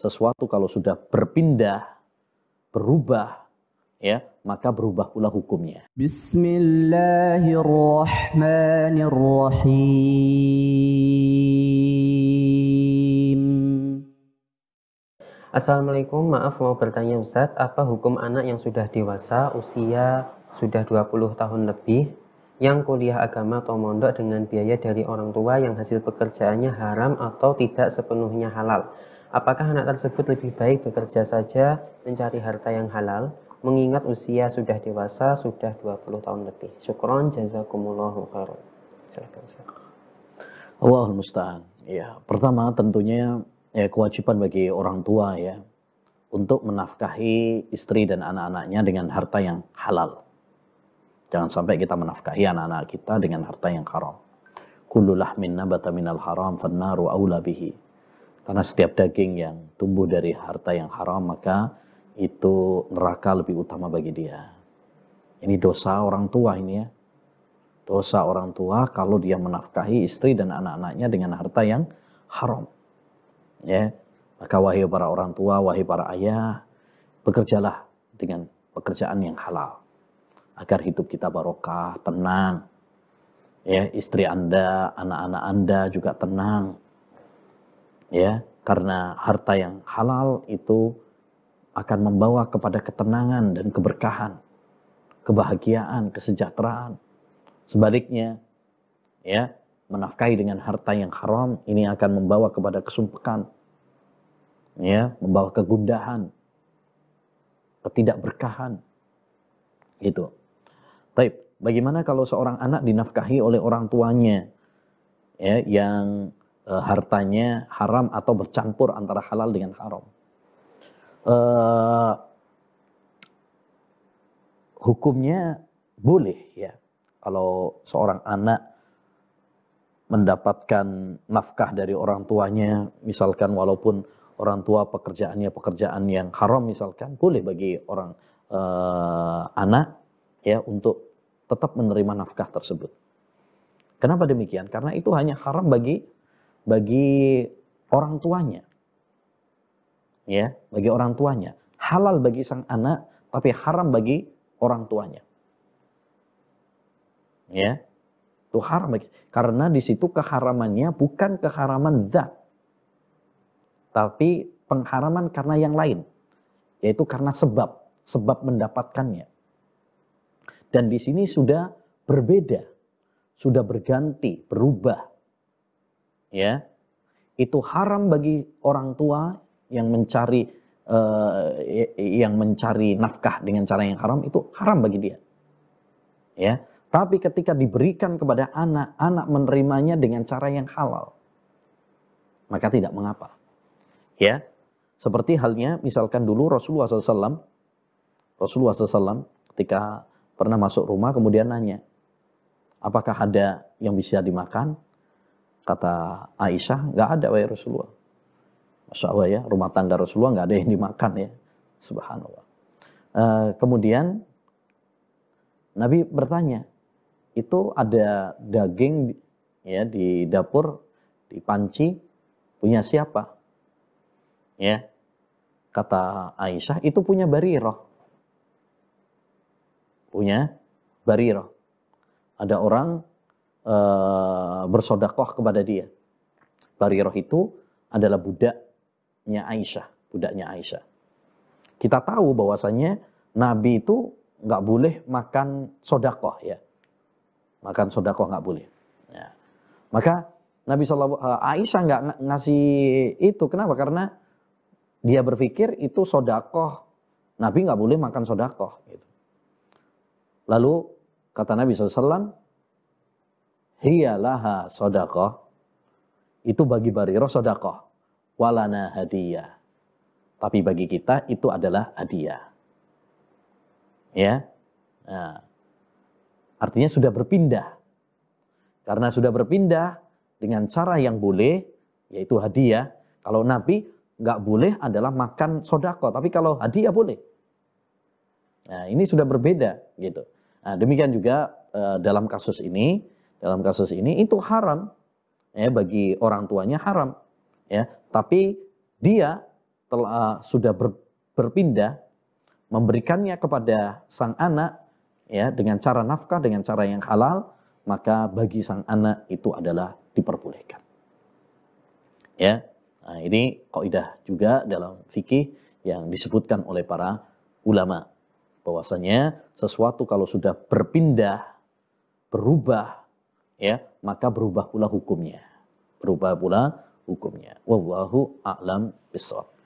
sesuatu kalau sudah berpindah, berubah, ya maka berubah pula hukumnya. Bismillahirrahmanirrahim. Assalamualaikum, maaf mau bertanya Ustadz, apa hukum anak yang sudah dewasa, usia sudah 20 tahun lebih, yang kuliah agama atau mondok dengan biaya dari orang tua yang hasil pekerjaannya haram atau tidak sepenuhnya halal? Apakah anak tersebut lebih baik bekerja saja mencari harta yang halal mengingat usia sudah dewasa sudah 20 tahun lebih. Syukron jazakumullahu khairan. Silakan. Allahul musta'an. Ya, pertama tentunya ya, kewajiban bagi orang tua ya untuk menafkahi istri dan anak-anaknya dengan harta yang halal. Jangan sampai kita menafkahi anak-anak kita dengan harta yang haram. Kullu lahmin nabata minal haram fannaru aula bihi. Karena setiap daging yang tumbuh dari harta yang haram maka itu neraka lebih utama bagi dia. Ini dosa orang tua ini ya. Dosa orang tua kalau dia menafkahi istri dan anak-anaknya dengan harta yang haram. Ya. Maka wahai para orang tua, wahai para ayah, bekerjalah dengan pekerjaan yang halal agar hidup kita barokah, tenang. Ya, istri Anda, anak-anak Anda juga tenang ya karena harta yang halal itu akan membawa kepada ketenangan dan keberkahan, kebahagiaan, kesejahteraan. Sebaliknya, ya, menafkahi dengan harta yang haram ini akan membawa kepada kesumpekan, ya, membawa kegundahan, ketidakberkahan. Itu. baik bagaimana kalau seorang anak dinafkahi oleh orang tuanya ya yang e, hartanya haram atau bercampur antara halal dengan haram. E, hukumnya boleh ya kalau seorang anak mendapatkan nafkah dari orang tuanya misalkan walaupun orang tua pekerjaannya pekerjaan yang haram misalkan boleh bagi orang e, anak ya untuk tetap menerima nafkah tersebut. Kenapa demikian? Karena itu hanya haram bagi bagi orang tuanya. Ya, bagi orang tuanya. Halal bagi sang anak, tapi haram bagi orang tuanya. Ya. Itu haram karena di situ keharamannya bukan keharaman zat. Tapi pengharaman karena yang lain, yaitu karena sebab, sebab mendapatkannya. Dan di sini sudah berbeda, sudah berganti, berubah ya itu haram bagi orang tua yang mencari uh, yang mencari nafkah dengan cara yang haram itu haram bagi dia. Ya, tapi ketika diberikan kepada anak, anak menerimanya dengan cara yang halal. Maka tidak mengapa. Ya. Seperti halnya misalkan dulu Rasulullah SAW Rasulullah SAW ketika pernah masuk rumah kemudian nanya, apakah ada yang bisa dimakan? Kata Aisyah, nggak ada wahai Rasulullah. Masya Allah ya, rumah tangga Rasulullah nggak ada yang dimakan ya. Subhanallah. E, kemudian Nabi bertanya, itu ada daging ya di dapur, di panci, punya siapa? Ya, kata Aisyah, itu punya bariroh. Punya bariroh. Ada orang Eh, bersodakoh kepada dia. Bariroh itu adalah budaknya Aisyah, budaknya Aisyah. Kita tahu bahwasanya Nabi itu nggak boleh makan sodakoh ya, makan sodakoh nggak boleh. Ya. Maka Nabi SAW, eh, Aisyah nggak ngasih itu, kenapa? Karena dia berpikir itu sodakoh, Nabi nggak boleh makan sodakoh. Gitu. Lalu kata Nabi SAW, hiyalaha sodakoh itu bagi bariro sodakoh walana hadiah tapi bagi kita itu adalah hadiah ya nah, artinya sudah berpindah karena sudah berpindah dengan cara yang boleh yaitu hadiah kalau nabi nggak boleh adalah makan sodako tapi kalau hadiah boleh nah ini sudah berbeda gitu nah, demikian juga eh, dalam kasus ini dalam kasus ini itu haram ya bagi orang tuanya haram ya tapi dia telah, eh, sudah ber, berpindah memberikannya kepada sang anak ya dengan cara nafkah dengan cara yang halal maka bagi sang anak itu adalah diperbolehkan ya nah, ini kaidah juga dalam fikih yang disebutkan oleh para ulama bahwasanya sesuatu kalau sudah berpindah berubah ya maka berubah pula hukumnya berubah pula hukumnya wallahu a'lam bishawab